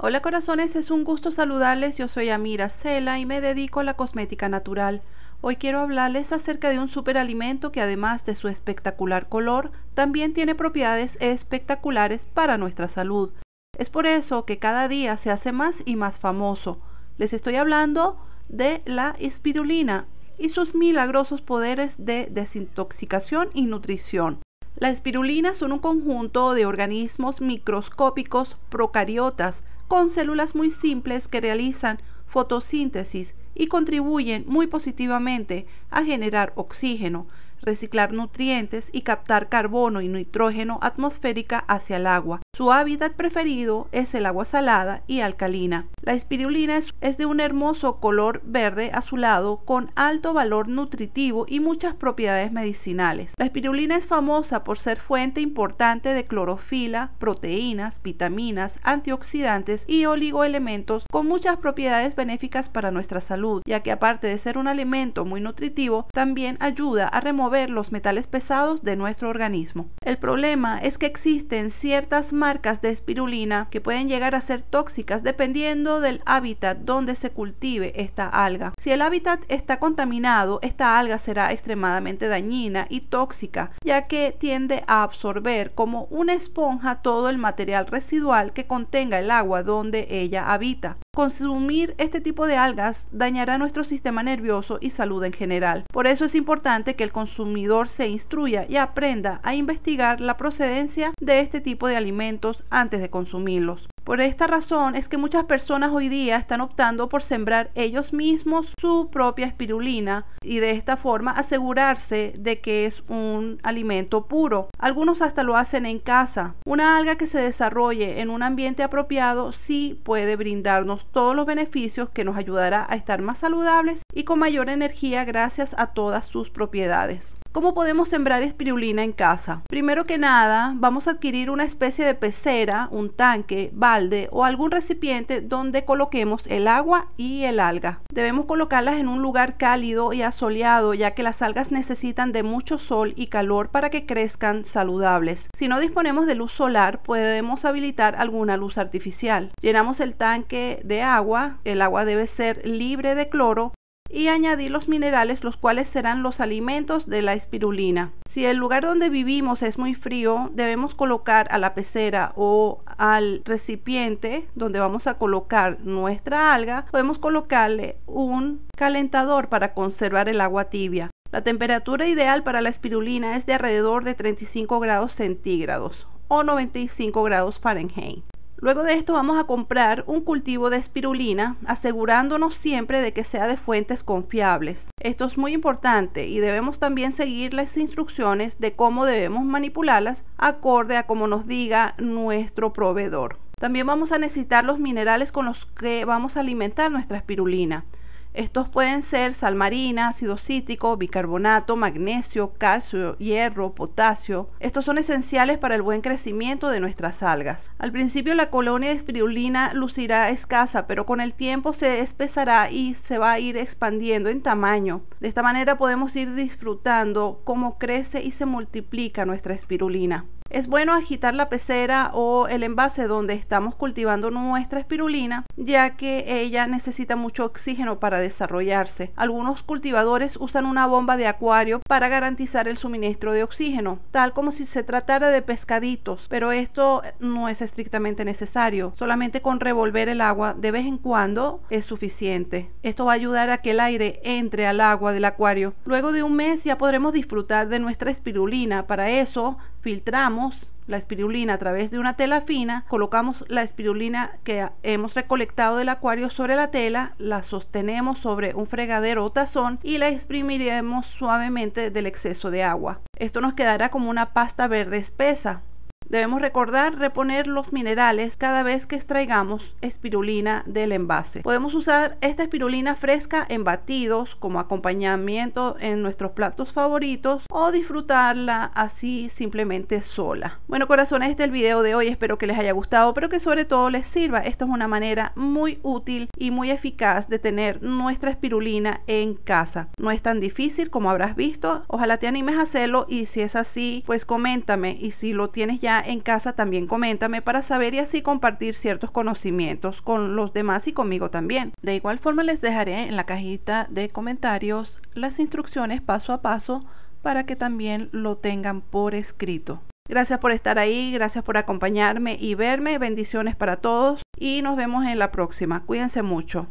Hola corazones, es un gusto saludarles. Yo soy Amira Sela y me dedico a la cosmética natural. Hoy quiero hablarles acerca de un superalimento que además de su espectacular color, también tiene propiedades espectaculares para nuestra salud. Es por eso que cada día se hace más y más famoso. Les estoy hablando de la espirulina y sus milagrosos poderes de desintoxicación y nutrición. La espirulina son un conjunto de organismos microscópicos procariotas con células muy simples que realizan fotosíntesis y contribuyen muy positivamente a generar oxígeno, reciclar nutrientes y captar carbono y nitrógeno atmosférica hacia el agua. Su hábitat preferido es el agua salada y alcalina. La espirulina es, de un hermoso color verde azulado con alto valor nutritivo y muchas propiedades medicinales. La espirulina es famosa por ser fuente importante de clorofila, proteínas, vitaminas, antioxidantes y oligoelementos con muchas propiedades benéficas para nuestra salud, ya que aparte de ser un alimento muy nutritivo, también ayuda a remover los metales pesados de nuestro organismo. El problema es que existen ciertas marcas de espirulina que pueden llegar a ser tóxicas dependiendo del hábitat donde se cultive esta alga. Si el hábitat está contaminado, esta alga será extremadamente dañina y tóxica, ya que tiende a absorber como una esponja todo el material residual que contenga el agua donde ella habita consumir este tipo de algas dañará nuestro sistema nervioso y salud en general. Por eso es importante que el consumidor se instruya y aprenda a investigar la procedencia de este tipo de alimentos antes de consumirlos. Por esta razón es que muchas personas hoy día están optando por sembrar ellos mismos su propia espirulina y de esta forma asegurarse de que es un alimento puro. Algunos hasta lo hacen en casa. Una alga que se desarrolle en un ambiente apropiado sí puede brindarnos todos los beneficios que nos ayudará a estar más saludables y con mayor energía gracias a todas sus propiedades. ¿Cómo podemos sembrar espirulina en casa? Primero que nada, vamos a adquirir una especie de pecera, un tanque, balde o algún recipiente donde coloquemos el agua y el alga. Debemos colocarlas en un lugar cálido y asoleado ya que las algas necesitan de mucho sol y calor para que crezcan saludables. Si no disponemos de luz solar, podemos habilitar alguna luz artificial. Llenamos el tanque de agua, el agua debe ser libre de cloro y añadir los minerales los cuales serán los alimentos de la espirulina. Si el lugar donde vivimos es muy frío, debemos colocar a la pecera o al recipiente donde vamos a colocar nuestra alga, podemos colocarle un calentador para conservar el agua tibia. La temperatura ideal para la espirulina es de alrededor de 35 grados centígrados o 95 grados Fahrenheit. Luego de esto vamos a comprar un cultivo de espirulina, asegurándonos siempre de que sea de fuentes confiables. Esto es muy importante y debemos también seguir las instrucciones de cómo debemos manipularlas acorde a como nos diga nuestro proveedor. También vamos a necesitar los minerales con los que vamos a alimentar nuestra espirulina. Estos pueden ser sal marina, ácido cítrico, bicarbonato, magnesio, calcio, hierro, potasio. Estos son esenciales para el buen crecimiento de nuestras algas. Al principio la colonia de espirulina lucirá escasa, pero con el tiempo se espesará y se va a ir expandiendo en tamaño. De esta manera podemos ir disfrutando cómo crece y se multiplica nuestra espirulina. Es bueno agitar la pecera o el envase donde estamos cultivando nuestra espirulina, ya que ella necesita mucho oxígeno para desarrollarse. Algunos cultivadores usan una bomba de acuario para garantizar el suministro de oxígeno, tal como si se tratara de pescaditos, pero esto no es estrictamente necesario. Solamente con revolver el agua de vez en cuando es suficiente. Esto va a ayudar a que el aire entre al agua del acuario. Luego de un mes ya podremos disfrutar de nuestra espirulina. Para eso filtramos la espirulina a través de una tela fina, colocamos la espirulina que hemos recolectado del acuario sobre la tela, la sostenemos sobre un fregadero o tazón y la exprimiremos suavemente del exceso de agua. Esto nos quedará como una pasta verde espesa. Debemos recordar reponer los minerales cada vez que extraigamos espirulina del envase. Podemos usar esta espirulina fresca en batidos como acompañamiento en nuestros platos favoritos o disfrutarla así simplemente sola. Bueno corazones, este es el video de hoy, espero que les haya gustado, pero que sobre todo les sirva. esto es una manera muy útil y muy eficaz de tener nuestra espirulina en casa. No es tan difícil como habrás visto, ojalá te animes a hacerlo y si es así, pues coméntame y si lo tienes ya en casa también coméntame para saber y así compartir ciertos conocimientos con los demás y conmigo también. De igual forma les dejaré en la cajita de comentarios las instrucciones paso a paso para que también lo tengan por escrito. Gracias por estar ahí, gracias por acompañarme y verme. Bendiciones para todos y nos vemos en la próxima. Cuídense mucho.